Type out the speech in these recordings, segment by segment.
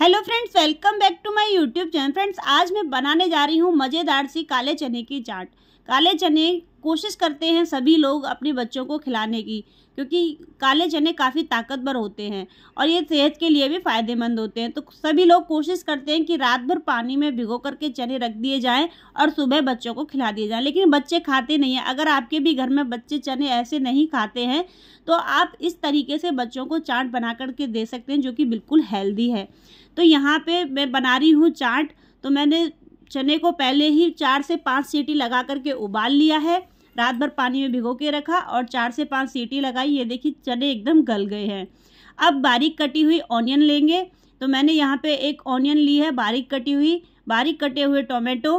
hello friends welcome back to my YouTube channel friends आज मैं बनाने जा रही हूँ मज़ेदार सी काले चने की चाट काले चने कोशिश करते हैं सभी लोग अपने बच्चों को खिलाने की क्योंकि काले चने काफ़ी ताकतवर होते हैं और ये सेहत के लिए भी फ़ायदेमंद होते हैं तो सभी लोग कोशिश करते हैं कि रात भर पानी में भिगो करके चने रख दिए जाएं और सुबह बच्चों को खिला दिए जाएं लेकिन बच्चे खाते नहीं हैं अगर आपके भी घर में बच्चे चने ऐसे नहीं खाते हैं तो आप इस तरीके से बच्चों को चाट बना करके दे सकते हैं जो कि बिल्कुल हेल्दी है तो यहाँ पर मैं बना रही हूँ चाट तो मैंने चने को पहले ही चार से पाँच सीटी लगा करके उबाल लिया है रात भर पानी में भिगो के रखा और चार से पाँच सीटी लगाई ये देखिए चने एकदम गल गए हैं अब बारीक कटी हुई ऑनियन लेंगे तो मैंने यहाँ पे एक ऑनियन ली है बारीक कटी हुई बारीक कटे हुए टोमेटो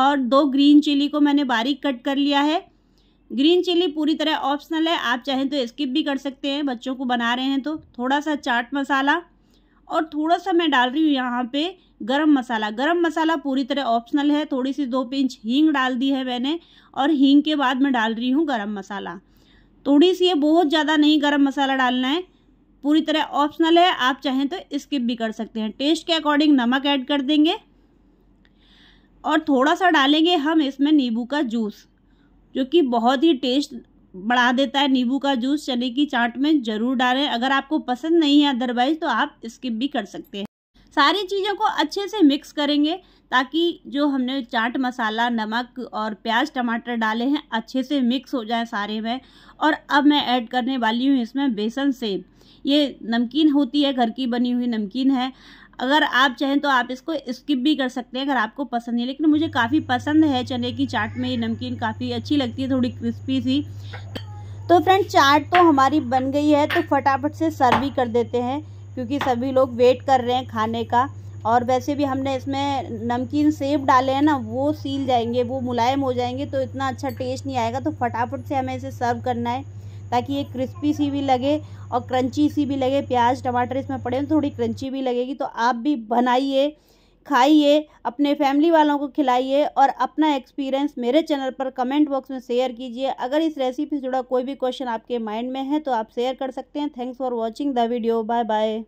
और दो ग्रीन चिली को मैंने बारीक कट कर लिया है ग्रीन चिली पूरी तरह ऑप्शनल है आप चाहें तो स्किप भी कर सकते हैं बच्चों को बना रहे हैं तो थोड़ा सा चाट मसाला और थोड़ा सा मैं डाल रही हूँ यहाँ पे गरम मसाला गरम मसाला पूरी तरह ऑप्शनल है थोड़ी सी दो पिंच हींग डाल दी है मैंने और हींग के बाद मैं डाल रही हूँ गरम मसाला थोड़ी सी ये बहुत ज़्यादा नहीं गरम मसाला डालना है पूरी तरह ऑप्शनल है आप चाहें तो स्किप भी कर सकते हैं टेस्ट के अकॉर्डिंग नमक ऐड कर देंगे और थोड़ा सा डालेंगे हम इसमें नींबू का जूस जो कि बहुत ही टेस्ट बढ़ा देता है नींबू का जूस चने की चाट में ज़रूर डालें अगर आपको पसंद नहीं है अदरवाइज़ तो आप स्किप भी कर सकते हैं सारी चीज़ों को अच्छे से मिक्स करेंगे ताकि जो हमने चाट मसाला नमक और प्याज टमाटर डाले हैं अच्छे से मिक्स हो जाए सारे में और अब मैं ऐड करने वाली हूँ इसमें बेसन सेब ये नमकीन होती है घर की बनी हुई नमकीन है अगर आप चाहें तो आप इसको स्किप भी कर सकते हैं अगर आपको पसंद नहीं लेकिन मुझे काफ़ी पसंद है चने की चाट में ये नमकीन काफ़ी अच्छी लगती है थोड़ी क्रिस्पी सी तो फ्रेंड चाट तो हमारी बन गई है तो फटाफट से सर्व ही कर देते हैं क्योंकि सभी लोग वेट कर रहे हैं खाने का और वैसे भी हमने इसमें नमकीन सेब डाले हैं ना वो सील जाएंगे वो मुलायम हो जाएंगे तो इतना अच्छा टेस्ट नहीं आएगा तो फटाफट से हमें इसे सर्व करना है ताकि ये क्रिस्पी सी भी लगे और क्रंची सी भी लगे प्याज टमाटर इसमें पड़े हैं थोड़ी क्रंची भी लगेगी तो आप भी बनाइए खाइए अपने फैमिली वालों को खिलाइए और अपना एक्सपीरियंस मेरे चैनल पर कमेंट बॉक्स में शेयर कीजिए अगर इस रेसिपी से जुड़ा कोई भी क्वेश्चन आपके माइंड में है तो आप शेयर कर सकते हैं thanks for watching the video bye bye